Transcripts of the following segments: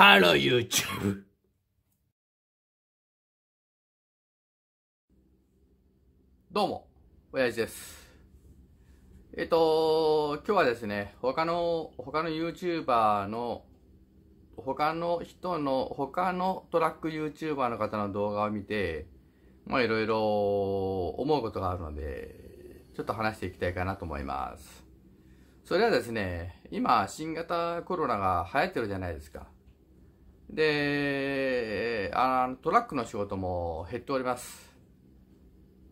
Hello YouTube! どうも、親父です。えっと、今日はですね、他の、他の YouTuber の、他の人の、他のトラック YouTuber の方の動画を見て、まあいろいろ思うことがあるので、ちょっと話していきたいかなと思います。それはですね、今、新型コロナが流行ってるじゃないですか。で、あの、トラックの仕事も減っております。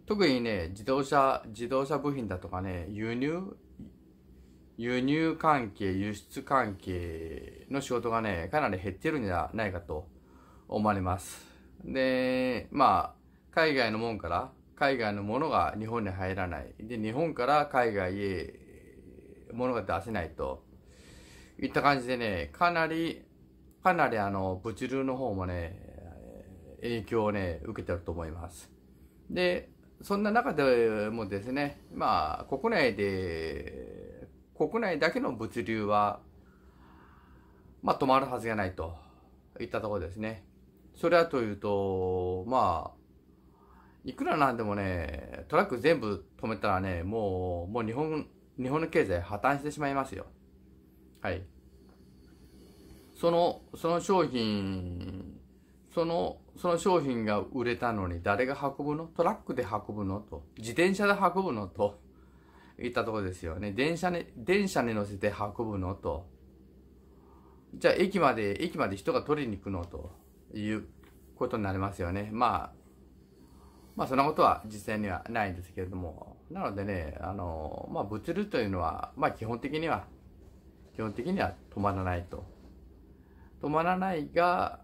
特にね、自動車、自動車部品だとかね、輸入、輸入関係、輸出関係の仕事がね、かなり減ってるんじゃないかと思われます。で、まあ、海外のもんから、海外のものが日本に入らない。で、日本から海外へものが出せないといった感じでね、かなりかなりあの、物流の方もね、影響をね、受けてると思います。で、そんな中でもですね、まあ、国内で、国内だけの物流は、まあ、止まるはずがないといったところですね。それはというと、まあ、いくらなんでもね、トラック全部止めたらね、もう、もう日本、日本の経済破綻してしまいますよ。はい。その、その商品、その、その商品が売れたのに誰が運ぶのトラックで運ぶのと。自転車で運ぶのと。いったとこですよね。電車に、電車に乗せて運ぶのと。じゃあ駅まで、駅まで人が取りに行くのということになりますよね。まあ、まあそんなことは実際にはないんですけれども。なのでね、あの、まあ物流というのは、まあ基本的には、基本的には止まらないと。止まらないが、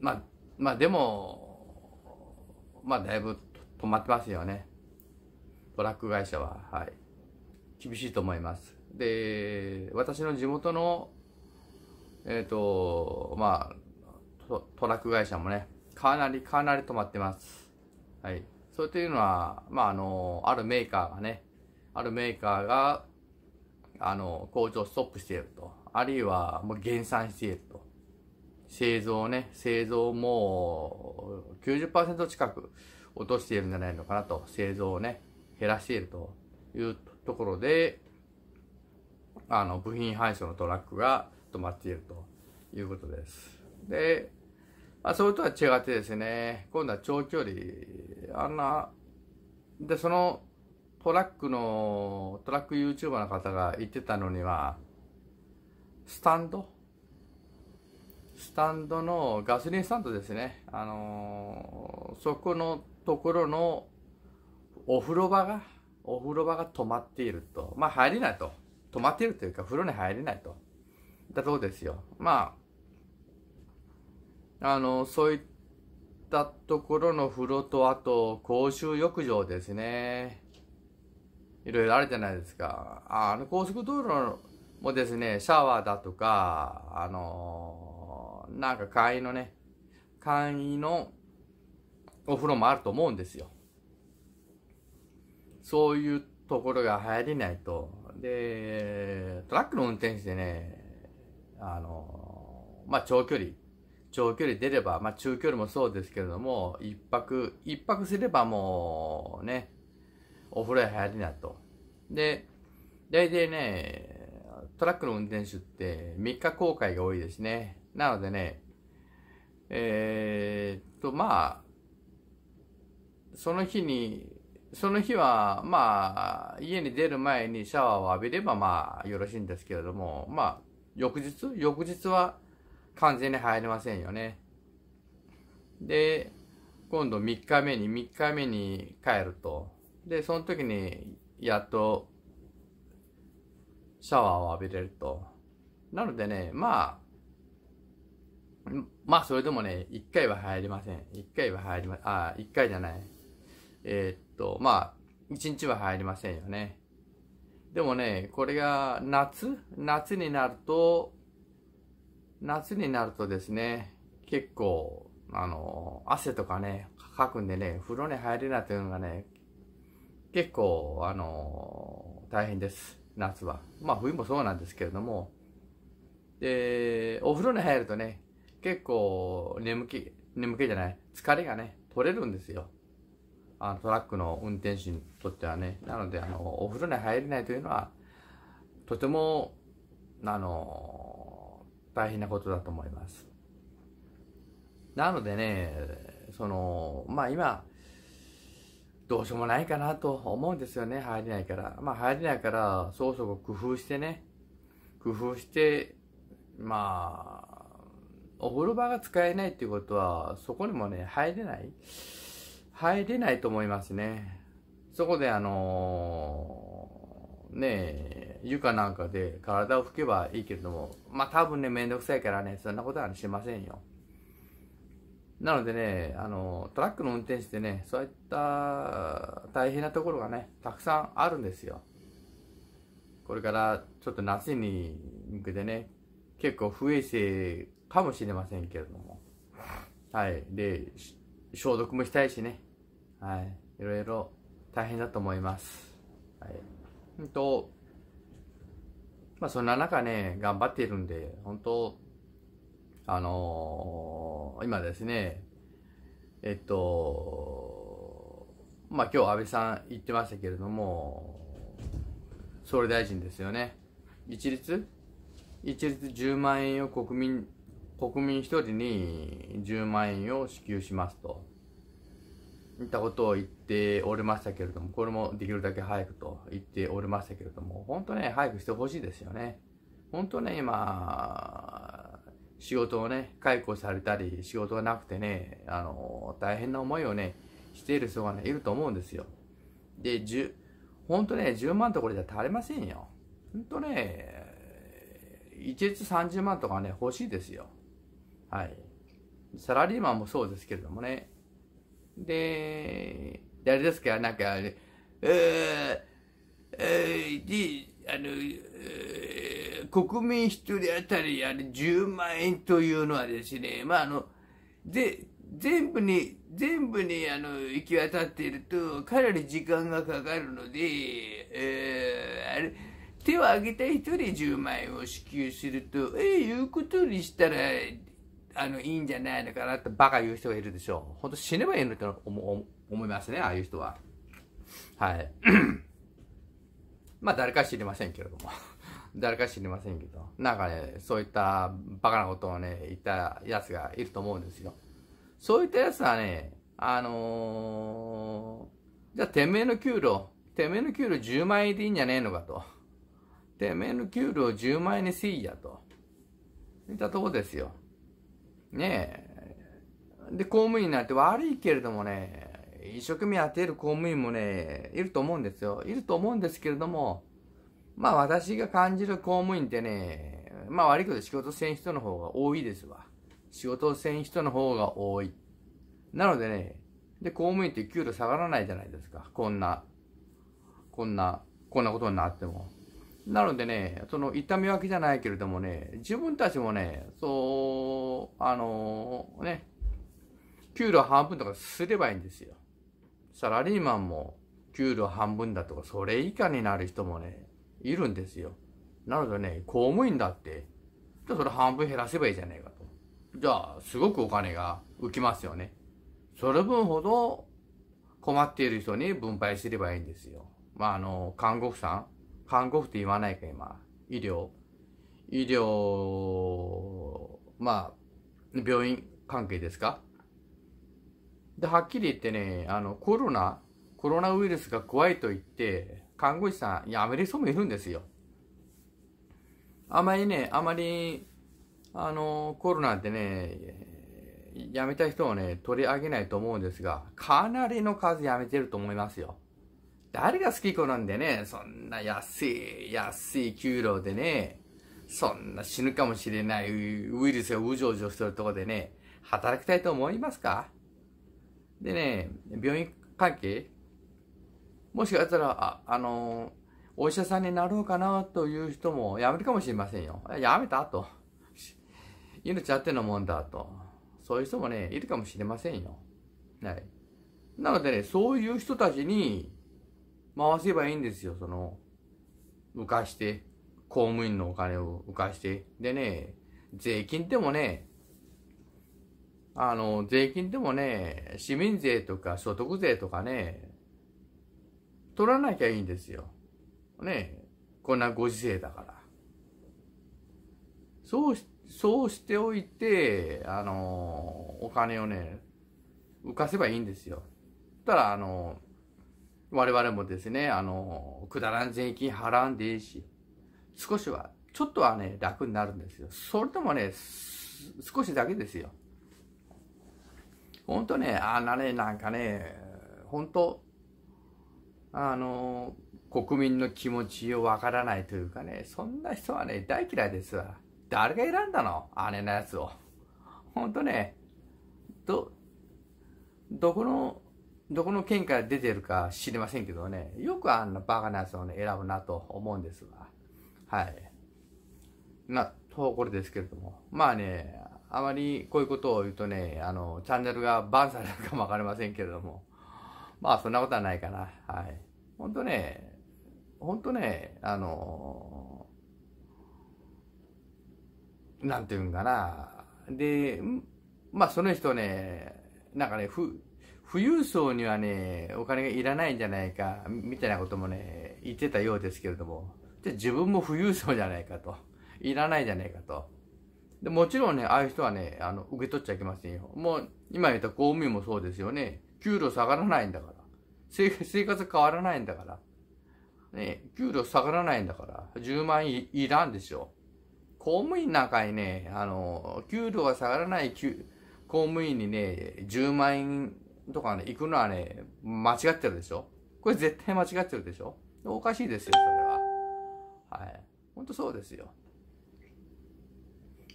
まあ、まあでも、まあだいぶ止まってますよね。トラック会社は、はい。厳しいと思います。で、私の地元の、えっ、ー、と、まあト、トラック会社もね、かなり、かなり止まってます。はい。それというのは、まあ、あの、あるメーカーがね、あるメーカーが、あの、工場をストップしていると。あるいはもう減産していると。製造ね、製造も90%近く落としているんじゃないのかなと、製造をね、減らしているというところで、あの、部品配送のトラックが止まっているということです。で、まあ、それとは違ってですね、今度は長距離、あんな、で、そのトラックの、トラック YouTuber の方が言ってたのには、スタンドスタンドのガソリンスタンドですね。あのー、そこのところのお風呂場が、お風呂場が止まっていると。まあ入れないと。止まっているというか、風呂に入れないと。だそうですよ。まあ、あのー、そういったところの風呂と、あと、公衆浴場ですね。いろいろあるじゃないですか。あの高速道路もうですね、シャワーだとか、あのー、なんか簡易のね、簡易のお風呂もあると思うんですよ。そういうところが流行りないと。で、トラックの運転手でね、あのー、まあ、長距離、長距離出れば、まあ、中距離もそうですけれども、一泊、一泊すればもうね、お風呂へ入りなと。で、大体ね、トラックの運転手って3日公開が多いですね。なのでね、えー、っと、まあ、その日に、その日は、まあ、家に出る前にシャワーを浴びれば、まあ、よろしいんですけれども、まあ、翌日翌日は完全に入れませんよね。で、今度3日目に、3日目に帰ると。で、その時に、やっとシャワーを浴びれると。なのでね、まあ、まあそれでもね、1回は入りません。1回は入りま、あ、1回じゃない。えー、っと、まあ、1日は入りませんよね。でもね、これが夏夏になると、夏になるとですね、結構、あの、汗とかね、かくんでね、風呂に入れないというのがね、結構、あの、大変です。夏は。まあ冬もそうなんですけれども。で、お風呂に入るとね、結構眠気、眠気じゃない、疲れがね、取れるんですよ。あのトラックの運転手にとってはね。なので、あの、お風呂に入れないというのは、とても、あの、大変なことだと思います。なのでね、その、まあ今、どうしようもないかなと思うんですよね、入れないから。まあ入れないから、そこそこ工夫してね、工夫して、まあ、お風呂場が使えないっていうことは、そこにもね、入れない入れないと思いますね。そこであのー、ね床なんかで体を拭けばいいけれども、まあ多分ね、めんどくさいからね、そんなことはしませんよ。なのでね、あの、トラックの運転手ってね、そういった大変なところがね、たくさんあるんですよ。これからちょっと夏に向けてね、結構不衛生かもしれませんけれども。はい。で、消毒もしたいしね。はい。いろいろ大変だと思います。はい。本当まあそんな中ね、頑張っているんで、本当あのー今ですね、えっと、まあ今日安倍さん言ってましたけれども、総理大臣ですよね。一律一律10万円を国民、国民1人に10万円を支給しますと。いったことを言っておりましたけれども、これもできるだけ早くと言っておりましたけれども、本当ね、早くしてほしいですよね。本当ね、今、仕事をね、解雇されたり、仕事がなくてね、あの、大変な思いをね、している人がね、いると思うんですよ。で、十、本ほんとね、10万とこれじゃ足りませんよ。ほんとね、一律30万とかね、欲しいですよ。はい。サラリーマンもそうですけれどもね。で、誰ですかなんか、えー、えー、で、あの、国民1人当たりあれ10万円というのはですね、まあ、あの、で、全部に、全部にあの行き渡っていると、かなり時間がかかるので、えー、あれ、手を挙げた人人10万円を支給すると、ええー、いうことにしたら、あの、いいんじゃないのかなってバカ言う人がいるでしょう。本当死ねばいいのと、て思思いますね、ああいう人は。はい。まあ、誰か知りませんけれども。誰か知りませんけど、なんかね、そういったバカなことをね、言ったやつがいると思うんですよ。そういったやつはね、あのー、じゃあてめえの給料、てめえの給料10万円でいいんじゃねえのかと。てめえの給料10万円にせいやと。いったとこですよ。ねえ。で、公務員なんて悪いけれどもね、一生懸命やっている公務員もね、いると思うんですよ。いると思うんですけれども、まあ私が感じる公務員ってね、まあ悪いけど仕事せん人の方が多いですわ。仕事をせん人の方が多い。なのでね、で、公務員って給料下がらないじゃないですか。こんな、こんな、こんなことになっても。なのでね、その痛み分けじゃないけれどもね、自分たちもね、そう、あのー、ね、給料半分とかすればいいんですよ。サラリーマンも給料半分だとか、それ以下になる人もね、いるんですよ。なのでね、公務員だって、じゃあそれ半分減らせばいいじゃないかと。じゃあ、すごくお金が浮きますよね。それ分ほど困っている人に分配すればいいんですよ。まあ、あの、看護婦さん看護婦って言わないか、今。医療。医療、まあ、病院関係ですかで、はっきり言ってね、あの、コロナ、コロナウイルスが怖いと言って、看護師さん辞める人もいるんですよ。あまりね、あまり、あの、コロナでね、辞めた人をね、取り上げないと思うんですが、かなりの数辞めてると思いますよ。誰が好きなんでね、そんな安い、安い給料でね、そんな死ぬかもしれないウイルスがうじょうじょしてるとこでね、働きたいと思いますかでね、病院関係、もしかしたら、あ、あのー、お医者さんになろうかなという人も辞めるかもしれませんよ。辞めたと。命あってのもんだと。そういう人もね、いるかもしれませんよ。はい。なのでね、そういう人たちに回せばいいんですよ。その、浮かして、公務員のお金を浮かして。でね、税金ってもね、あの、税金でもね、市民税とか所得税とかね、取らなきゃいいんですよ。ねこんなご時世だから。そうし、そうしておいて、あの、お金をね、浮かせばいいんですよ。たら、あの、我々もですね、あの、くだらん税金払うんでいいし、少しは、ちょっとはね、楽になるんですよ。それともね、少しだけですよ。ほんとね、あんなね、なんかね、ほんと、あの、国民の気持ちをわからないというかね、そんな人はね、大嫌いですわ。誰が選んだの姉のやつを。ほんとね、ど、どこの、どこの県から出てるか知りませんけどね、よくあんなバカなやつをね、選ぶなと思うんですわ。はい。な、ところですけれども。まあね、あまりこういうことを言うとね、あの、チャンネルがバンされるかもわかりませんけれども。まあ、そんなことはないかな。はい。本当ね、本当ね、あの、なんていうんかな。で、まあその人ね、なんかね、ふ、富裕層にはね、お金がいらないんじゃないか、みたいなこともね、言ってたようですけれども、じゃ自分も富裕層じゃないかと。いらないじゃないかと。でもちろんね、ああいう人はね、あの、受け取っちゃいけませんよ。もう、今言った公務員もそうですよね。給料下がらないんだから。生活変わらないんだから。ね、給料下がらないんだから、10万いいらんでしょ。公務員なんかにね、あの、給料が下がらない公務員にね、10万円とかね、行くのはね、間違ってるでしょ。これ絶対間違ってるでしょ。おかしいですよ、それは。はい。ほんとそうですよ。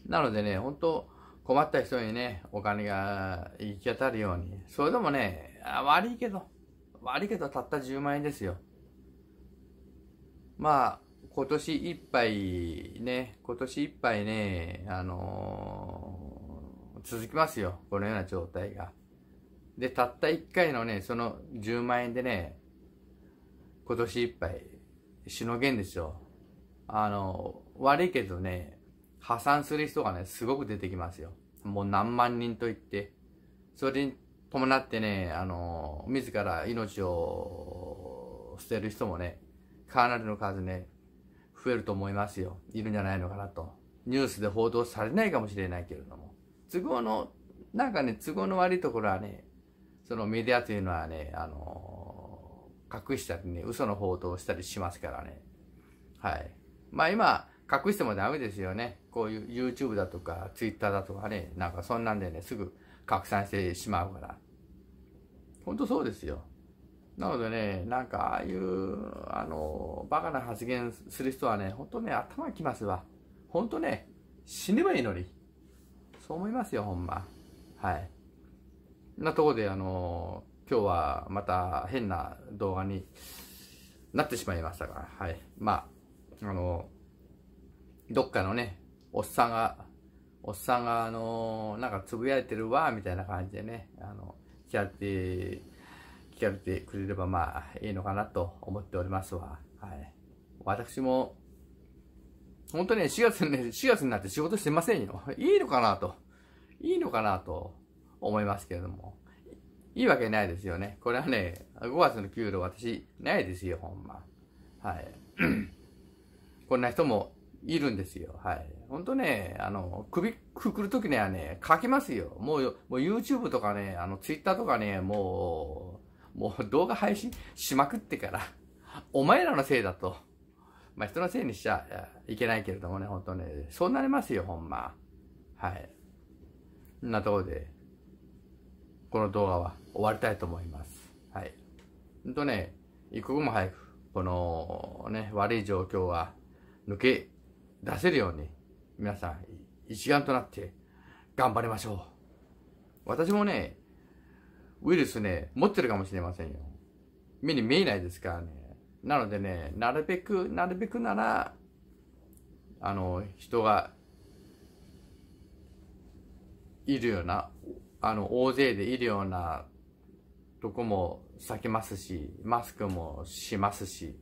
なのでね、ほんと困った人にね、お金が行き当たるように。それでもね、悪いけど、悪いけどたった10万円ですよ。まあ、今年いっぱいね、今年いっぱいね、あのー、続きますよ。このような状態が。で、たった1回のね、その10万円でね、今年いっぱいしのげんですよ。あのー、悪いけどね、破産する人がね、すごく出てきますよ。もう何万人といって。それに伴ってね、あの、自ら命を捨てる人もね、かなりの数ね、増えると思いますよ。いるんじゃないのかなと。ニュースで報道されないかもしれないけれども。都合の、なんかね、都合の悪いところはね、そのメディアというのはね、あの、隠したりね、嘘の報道をしたりしますからね。はい。まあ今、隠してもダメですよね。こういう YouTube だとか Twitter だとかね、なんかそんなんでね、すぐ拡散してしまうから。ほんとそうですよ。なのでね、なんかああいう、あの、バカな発言する人はね、ほんとね、頭きますわ。ほんとね、死ねばいいのに。そう思いますよ、ほんま。はい。なとこで、あの、今日はまた変な動画になってしまいましたが、はい。まあ、あの、どっかのね、おっさんがおっさんが、あの、なんかつぶやいてるわ、みたいな感じでね、あの、聞かれて、聞かれてくれればまあ、いいのかなと思っておりますわ。はい。私も、本当にね、4月ね、4月になって仕事してませんよ。いいのかなと。いいのかなと思いますけれども。いいわけないですよね。これはね、5月の給料私、ないですよ、ほんま。はい。こんな人もいるんですよ。はい。ほんとね、あの、首くくるときにはね、書きますよ。もう、もう YouTube とかね、あの、Twitter とかね、もう、もう動画配信しまくってから、お前らのせいだと。まあ、人のせいにしちゃいけないけれどもね、ほんとね、そうなりますよ、ほんま。はい。んなところで、この動画は終わりたいと思います。はい。ほんとね、一刻も早く、このね、悪い状況は抜け出せるように、皆さん一丸となって頑張りましょう。私もね、ウイルスね、持ってるかもしれませんよ。目に見えないですからね。なのでね、なるべく、なるべくなら、あの、人がいるような、あの、大勢でいるようなとこも避けますし、マスクもしますし、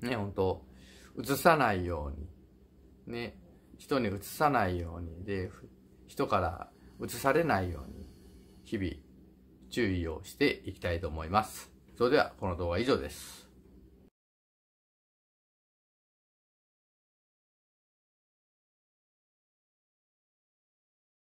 ね、ほんと、うつさないように、ね、人にうつさないようにで人からうつされないように日々注意をしていきたいと思います。それではこの動画は以上です。